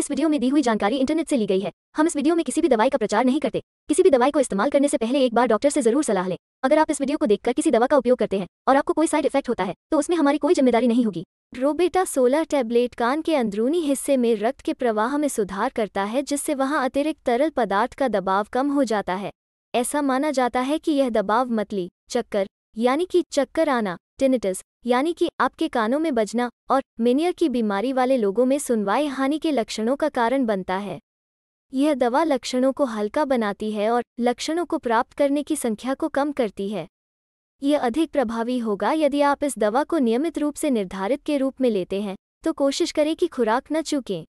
इस वीडियो में दी हुई जानकारी इंटरनेट से ली गई है हम इस वीडियो में किसी भी दवाई का प्रचार नहीं करते किसी भी दवाई को इस्तेमाल करने से पहले एक बार डॉक्टर से जरूर सलाह लें अगर आप इस वीडियो को देखकर किसी दवा का उपयोग करते हैं और आपको कोई साइड इफेक्ट होता है तो उसमें हमारी कोई जिम्मेदारी नहीं होगी रोबेटा सोलह टैबलेट कान के अंदरूनी हिस्से में रक्त के प्रवाह में सुधार करता है जिससे वहाँ अतिरिक्त तरल पदार्थ का दबाव कम हो जाता है ऐसा माना जाता है कि यह दबाव मतली चक्कर यानी कि चक्कर आना टिनिटस यानी कि आपके कानों में बजना और मेनियर की बीमारी वाले लोगों में सुनवाई हानि के लक्षणों का कारण बनता है यह दवा लक्षणों को हल्का बनाती है और लक्षणों को प्राप्त करने की संख्या को कम करती है यह अधिक प्रभावी होगा यदि आप इस दवा को नियमित रूप से निर्धारित के रूप में लेते हैं तो कोशिश करें कि खुराक न चूकें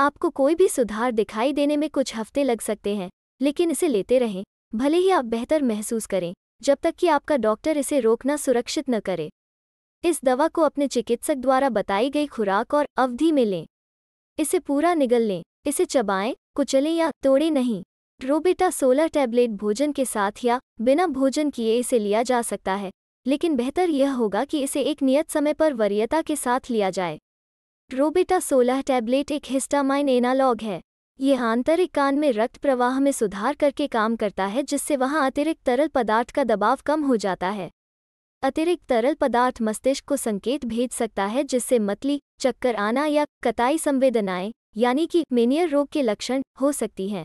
आपको कोई भी सुधार दिखाई देने में कुछ हफ्ते लग सकते हैं लेकिन इसे लेते रहें भले ही आप बेहतर महसूस करें जब तक कि आपका डॉक्टर इसे रोकना सुरक्षित न करे इस दवा को अपने चिकित्सक द्वारा बताई गई खुराक और अवधि में लें इसे पूरा निगल लें इसे चबाएं कुचलें या तोड़े नहीं रोबेटा सोलह टैबलेट भोजन के साथ या बिना भोजन किए इसे लिया जा सकता है लेकिन बेहतर यह होगा कि इसे एक नियत समय पर वरीयता के साथ लिया जाए रोबेटा सोलह टैबलेट एक हिस्टामाइन एनालॉग है ये आंतरिक कान में रक्त प्रवाह में सुधार करके काम करता है जिससे वहां अतिरिक्त तरल पदार्थ का दबाव कम हो जाता है अतिरिक्त तरल पदार्थ मस्तिष्क को संकेत भेज सकता है जिससे मतली चक्कर आना या कताई संवेदनाएं यानी कि मेनियर रोग के लक्षण हो सकती हैं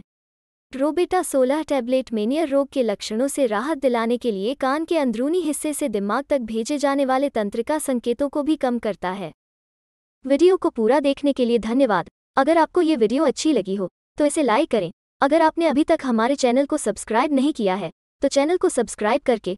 रोबेटा 16 टैबलेट मेनियर रोग के लक्षणों से राहत दिलाने के लिए कान के अंदरूनी हिस्से से दिमाग तक भेजे जाने वाले तंत्रिका संकेतों को भी कम करता है वीडियो को पूरा देखने के लिए धन्यवाद अगर आपको ये वीडियो अच्छी लगी हो तो इसे लाइक करें अगर आपने अभी तक हमारे चैनल को सब्सक्राइब नहीं किया है तो चैनल को सब्सक्राइब करके